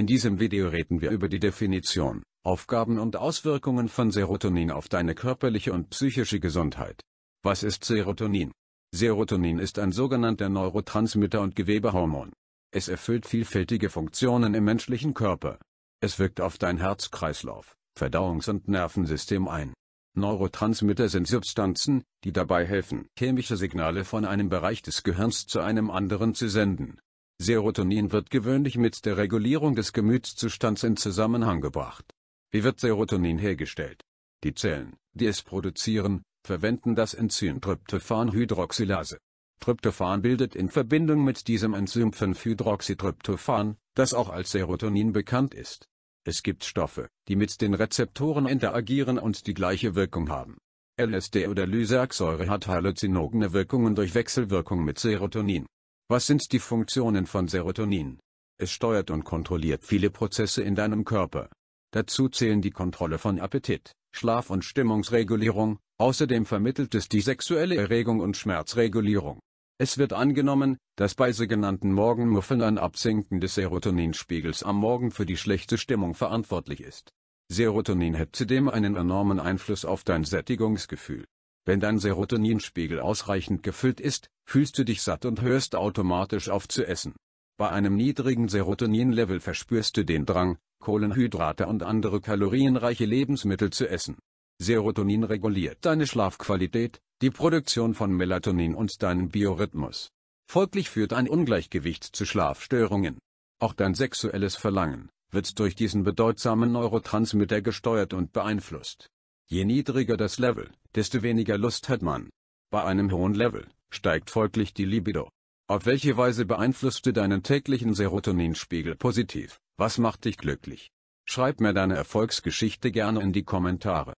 In diesem Video reden wir über die Definition, Aufgaben und Auswirkungen von Serotonin auf deine körperliche und psychische Gesundheit. Was ist Serotonin? Serotonin ist ein sogenannter Neurotransmitter und Gewebehormon. Es erfüllt vielfältige Funktionen im menschlichen Körper. Es wirkt auf dein Herzkreislauf, Verdauungs- und Nervensystem ein. Neurotransmitter sind Substanzen, die dabei helfen, chemische Signale von einem Bereich des Gehirns zu einem anderen zu senden. Serotonin wird gewöhnlich mit der Regulierung des Gemütszustands in Zusammenhang gebracht. Wie wird Serotonin hergestellt? Die Zellen, die es produzieren, verwenden das Enzym Tryptophanhydroxylase. Tryptophan bildet in Verbindung mit diesem Enzym 5-Hydroxytryptophan, das auch als Serotonin bekannt ist. Es gibt Stoffe, die mit den Rezeptoren interagieren und die gleiche Wirkung haben. LSD oder Lysergsäure hat halluzinogene Wirkungen durch Wechselwirkung mit Serotonin. Was sind die Funktionen von Serotonin? Es steuert und kontrolliert viele Prozesse in deinem Körper. Dazu zählen die Kontrolle von Appetit, Schlaf- und Stimmungsregulierung, außerdem vermittelt es die sexuelle Erregung und Schmerzregulierung. Es wird angenommen, dass bei sogenannten Morgenmuffeln ein Absinken des Serotoninspiegels am Morgen für die schlechte Stimmung verantwortlich ist. Serotonin hat zudem einen enormen Einfluss auf dein Sättigungsgefühl. Wenn dein Serotoninspiegel ausreichend gefüllt ist, fühlst du dich satt und hörst automatisch auf zu essen. Bei einem niedrigen Serotoninlevel verspürst du den Drang, Kohlenhydrate und andere kalorienreiche Lebensmittel zu essen. Serotonin reguliert deine Schlafqualität, die Produktion von Melatonin und deinen Biorhythmus. Folglich führt ein Ungleichgewicht zu Schlafstörungen. Auch dein sexuelles Verlangen wird durch diesen bedeutsamen Neurotransmitter gesteuert und beeinflusst. Je niedriger das Level, desto weniger Lust hat man. Bei einem hohen Level steigt folglich die Libido. Auf welche Weise beeinflusst du deinen täglichen Serotoninspiegel positiv? Was macht dich glücklich? Schreib mir deine Erfolgsgeschichte gerne in die Kommentare.